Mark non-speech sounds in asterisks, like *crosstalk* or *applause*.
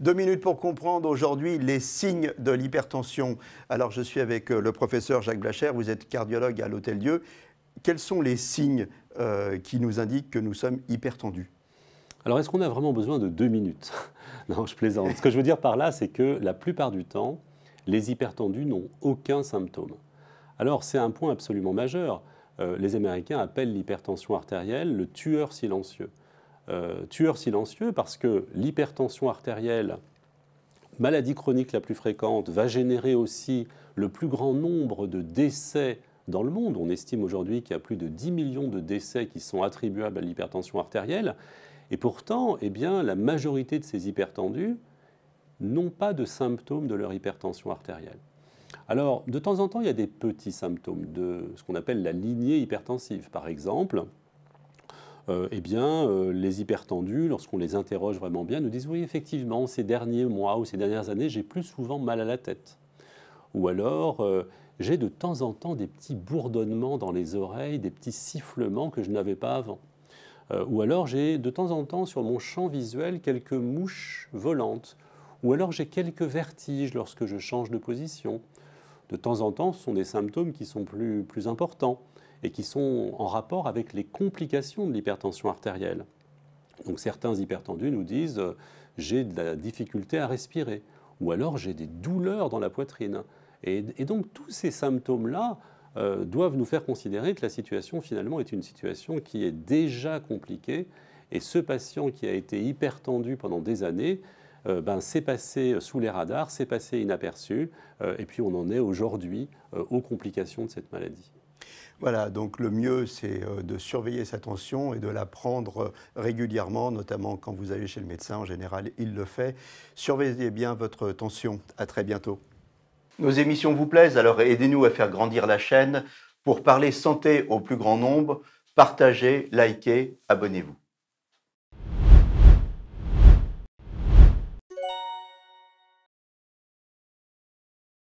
Deux minutes pour comprendre aujourd'hui les signes de l'hypertension. Alors je suis avec euh, le professeur Jacques Blacher, vous êtes cardiologue à l'Hôtel Dieu. Quels sont les signes euh, qui nous indiquent que nous sommes hypertendus Alors est-ce qu'on a vraiment besoin de deux minutes *laughs* Non, je plaisante. Ce que je veux dire par là, c'est que la plupart du temps, les hypertendus n'ont aucun symptôme. Alors c'est un point absolument majeur. Euh, les Américains appellent l'hypertension artérielle le tueur silencieux. Euh, tueur silencieux parce que l'hypertension artérielle, maladie chronique la plus fréquente, va générer aussi le plus grand nombre de décès dans le monde. On estime aujourd'hui qu'il y a plus de 10 millions de décès qui sont attribuables à l'hypertension artérielle. Et pourtant, eh bien, la majorité de ces hypertendus n'ont pas de symptômes de leur hypertension artérielle. Alors, de temps en temps, il y a des petits symptômes de ce qu'on appelle la lignée hypertensive. Par exemple, euh, eh bien, euh, les hypertendus, lorsqu'on les interroge vraiment bien, nous disent oui, effectivement, ces derniers mois ou ces dernières années, j'ai plus souvent mal à la tête. Ou alors, euh, j'ai de temps en temps des petits bourdonnements dans les oreilles, des petits sifflements que je n'avais pas avant. ou alors, j'ai de temps en temps sur mon champ visuel quelques mouches volantes. Ou alors, j'ai quelques vertiges lorsque je change de position de temps en temps, ce sont des symptômes qui sont plus, importants et qui sont en rapport avec les complications de l'hypertension artérielle. Donc certains hypertendus nous disent euh, j'ai de la difficulté à respirer ou alors j'ai des douleurs dans la poitrine. Et, donc tous ces symptômes-là euh, doivent nous faire considérer que la situation finalement est une situation qui est déjà compliquée et ce patient qui a été hypertendu pendant des années, euh, ben, c'est passé sous les radars, c'est passé inaperçu, euh, et puis on en est aujourd'hui euh, aux complications de cette maladie. Voilà, donc le mieux, c'est de surveiller sa tension et de la prendre régulièrement, notamment quand vous allez chez le médecin. En général, il le fait. Surveillez bien votre tension. À très bientôt. Nos émissions vous plaisent, alors aidez-nous à faire grandir la chaîne pour parler santé au plus grand nombre. Partagez, likez, abonnez-vous.